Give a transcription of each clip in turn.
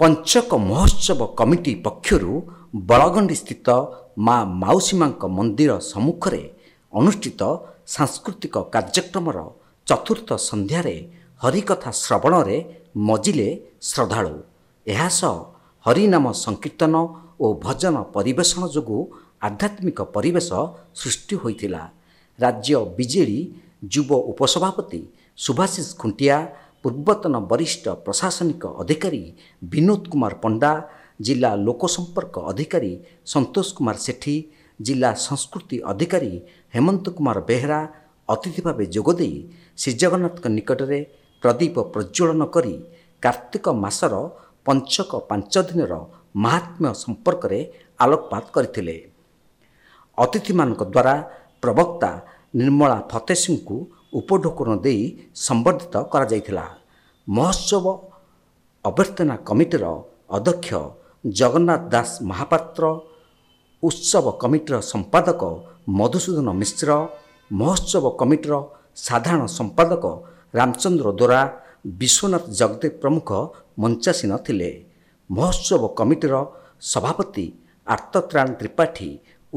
ପଞ୍ଚକ ମହୋତ୍ସବ କମିଟି ପକ୍ଷରୁ ବଳଗଣ୍ଡିସ୍ଥିତ ମା ମାଉସୀମାଙ୍କ ମନ୍ଦିର ସମ୍ମୁଖରେ ଅନୁଷ୍ଠିତ ସାଂସ୍କୃତିକ କାର୍ଯ୍ୟକ୍ରମର ଚତୁର୍ଥ ସନ୍ଧ୍ୟାରେ ହରିକଥା ଶ୍ରବଣରେ ମଜିଲେ ଶ୍ରଦ୍ଧାଳୁ ଏହା ସହ ହରିନାମ ସଂକୀର୍ତ୍ତନ ଓ ଭଜନ ପରିବେଷଣ ଯୋଗୁଁ ଆଧ୍ୟାତ୍ମିକ ପରିବେଶ ସୃଷ୍ଟି ହୋଇଥିଲା ରାଜ୍ୟ ବିଜେଡ଼ି ଯୁବ ଉପସଭାପତି ସୁଭାଶିଷ ଖୁଣ୍ଟିଆ ପୂର୍ବତନ ବରିଷ୍ଠ ପ୍ରଶାସନିକ ଅଧିକାରୀ ବିନୋଦ କୁମାର ପଣ୍ଡା ଜିଲ୍ଲା ଲୋକ ସମ୍ପର୍କ ଅଧିକାରୀ ସନ୍ତୋଷ କୁମାର ସେଠୀ ଜିଲ୍ଲା ସଂସ୍କୃତି ଅଧିକାରୀ ହେମନ୍ତ କୁମାର ବେହେରା ଅତିଥି ଭାବେ ଯୋଗଦେଇ ଶ୍ରୀଜଗନ୍ନାଥଙ୍କ ନିକଟରେ ପ୍ରଦୀପ ପ୍ରଜ୍ୱଳନ କରି କାର୍ତ୍ତିକ ମାସର ପଞ୍ଚକ ପାଞ୍ଚ ଦିନର ମହାତ୍ମ୍ୟ ସମ୍ପର୍କରେ ଆଲୋକପାତ କରିଥିଲେ ଅତିଥିମାନଙ୍କ ଦ୍ୱାରା ପ୍ରବକ୍ତା ନିର୍ମଳା ଫତେ ସିଂଙ୍କୁ ଉପଢୋକନ ଦେଇ ସମ୍ବର୍ଦ୍ଧିତ କରାଯାଇଥିଲା ମହୋତ୍ସବ ଅଭ୍ୟର୍ଥନା କମିଟିର ଅଧ୍ୟକ୍ଷ ଜଗନ୍ନାଥ ଦାସ ମହାପାତ୍ର ଉତ୍ସବ କମିଟିର ସମ୍ପାଦକ ମଧୁସୂଦନ ମିଶ୍ର ମହୋତ୍ସବ କମିଟିର ସାଧାରଣ ସମ୍ପାଦକ ରାମଚନ୍ଦ୍ର ଦୋରା ବିଶ୍ୱନାଥ ଜଗଦେବ ପ୍ରମୁଖ ମଞ୍ଚାସୀନ ଥିଲେ ମହୋତ୍ସବ କମିଟିର ସଭାପତି ଆର୍ତ୍ରାଣ ତ୍ରିପାଠୀ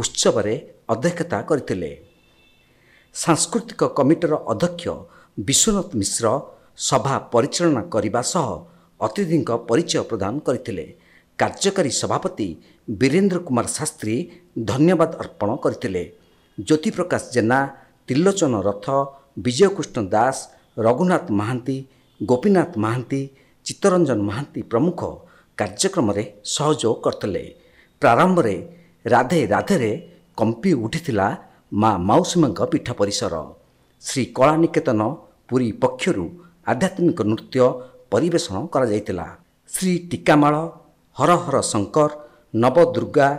ଉତ୍ସବରେ ଅଧ୍ୟକ୍ଷତା କରିଥିଲେ ସାଂସ୍କୃତିକ କମିଟିର ଅଧ୍ୟକ୍ଷ ବିଶ୍ୱନାଥ ମିଶ୍ର ସଭା ପରିଚାଳନା କରିବା ସହ ଅତିଥିଙ୍କ ପରିଚୟ ପ୍ରଦାନ କରିଥିଲେ କାର୍ଯ୍ୟକାରୀ ସଭାପତି ବୀରେନ୍ଦ୍ର କୁମାର ଶାସ୍ତ୍ରୀ ଧନ୍ୟବାଦ ଅର୍ପଣ କରିଥିଲେ ଜ୍ୟୋତିପ୍ରକାଶ ଜେନା ତ୍ରିଲୋଚନ ରଥ ବିଜୟ କୃଷ୍ଣ ଦାସ ରଘୁନାଥ ମହାନ୍ତି ଗୋପୀନାଥ ମହାନ୍ତି ଚିତ୍ତରଞ୍ଜନ ମହାନ୍ତି ପ୍ରମୁଖ କାର୍ଯ୍ୟକ୍ରମରେ ସହଯୋଗ କରିଥିଲେ ପ୍ରାରମ୍ଭରେ ରାଧେ ରାଧେରେ କମ୍ପି ଉଠିଥିଲା ମା ମାଉସୀମାଙ୍କ ପୀଠ ପରିସର ଶ୍ରୀ କଳାନିକେତନ ପୁରୀ ପକ୍ଷରୁ ଆଧ୍ୟାତ୍ମିକ ନୃତ୍ୟ ପରିବେଷଣ କରାଯାଇଥିଲା ଶ୍ରୀ ଟିକାମାଳ ହର ହର ଶଙ୍କର ନବଦୁର୍ଗା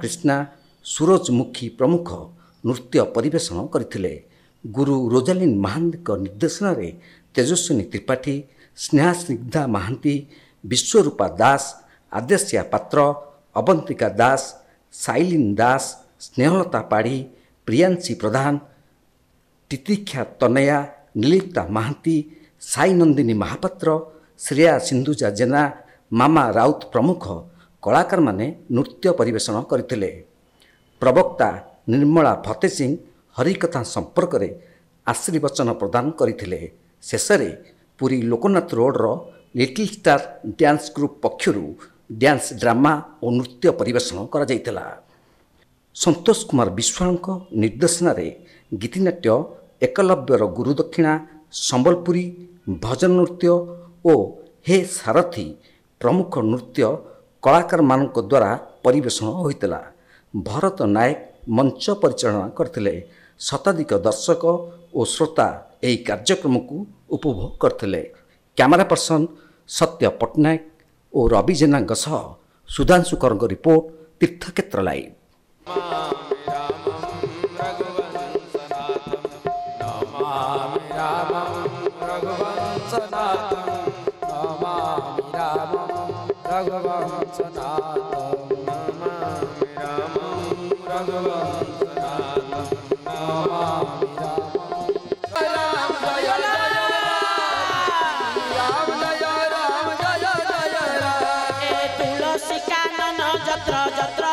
କ୍ରିଷ୍ଣା ସୁରଜମୁଖୀ ପ୍ରମୁଖ ନୃତ୍ୟ ପରିବେଷଣ କରିଥିଲେ ଗୁରୁ ରୋଜାଲିନ୍ ମହାନ୍ତିଙ୍କ ନିର୍ଦ୍ଦେଶନାରେ ତେଜସ୍ୱିନୀ ତ୍ରିପାଠୀ ସ୍ନେହାସ୍ନିଗ୍ଧା ମହାନ୍ତି ବିଶ୍ୱରୂପା ଦାସ ଆଦେଶିଆ ପାତ୍ର ଅବନ୍ତିକା ଦାସ ସାଇଲିନ୍ ଦାସ ସ୍ନେହଲତା ପାଢ଼ୀ ପ୍ରିୟାଂଶୀ ପ୍ରଧାନ ତିତିକ୍ଷା ତନୟା ନିଲିପ୍ତା ମହାନ୍ତି ସାଇ ନନ୍ଦିନୀ ମହାପାତ୍ର ଶ୍ରେୟା ସିନ୍ଧୁଜା ଜେନା ମାମା ରାଉତ ପ୍ରମୁଖ କଳାକାରମାନେ ନୃତ୍ୟ ପରିବେଷଣ କରିଥିଲେ ପ୍ରବକ୍ତା ନିର୍ମଳା ଫତେ ସିଂ ହରିକଥା ସମ୍ପର୍କରେ ଆଶୀର୍ବଚନ ପ୍ରଦାନ କରିଥିଲେ ଶେଷରେ ପୁରୀ ଲୋକନାଥ ରୋଡ଼ର ଲିଟିଲ୍ ଷ୍ଟାର୍ ଡ୍ୟାନ୍ସ ଗ୍ରୁପ୍ ପକ୍ଷରୁ ଡ୍ୟାନ୍ସ ଡ୍ରାମା ଓ ନୃତ୍ୟ ପରିବେଷଣ କରାଯାଇଥିଲା ସନ୍ତୋଷ କୁମାର ବିଶ୍ୱାଳଙ୍କ ନିର୍ଦ୍ଦେଶନାରେ ଗୀତିନାଟ୍ୟ ଏକଲବ୍ୟର ଗୁରୁଦକ୍ଷିଣା ସମ୍ବଲପୁରୀ ଭଜନ ନୃତ୍ୟ ଓ ହେ ସାରଥି ପ୍ରମୁଖ ନୃତ୍ୟ କଳାକାରମାନଙ୍କ ଦ୍ୱାରା ପରିବେଷଣ ହୋଇଥିଲା ଭରତ ନାୟକ ମଞ୍ଚ ପରିଚାଳନା କରିଥିଲେ ଶତାଧିକ ଦର୍ଶକ ଓ ଶ୍ରୋତା ଏହି କାର୍ଯ୍ୟକ୍ରମକୁ ଉପଭୋଗ କରିଥିଲେ କ୍ୟାମେରା ପର୍ସନ୍ ସତ୍ୟ ପଟ୍ଟନାୟକ ଓ ରବି ଜେନାଙ୍କ ସହ ସୁଧାଂଶୁ ରିପୋର୍ଟ ତୀର୍ଥକ୍ଷେତ୍ର ଲାଇଭ୍ जत्र जत्र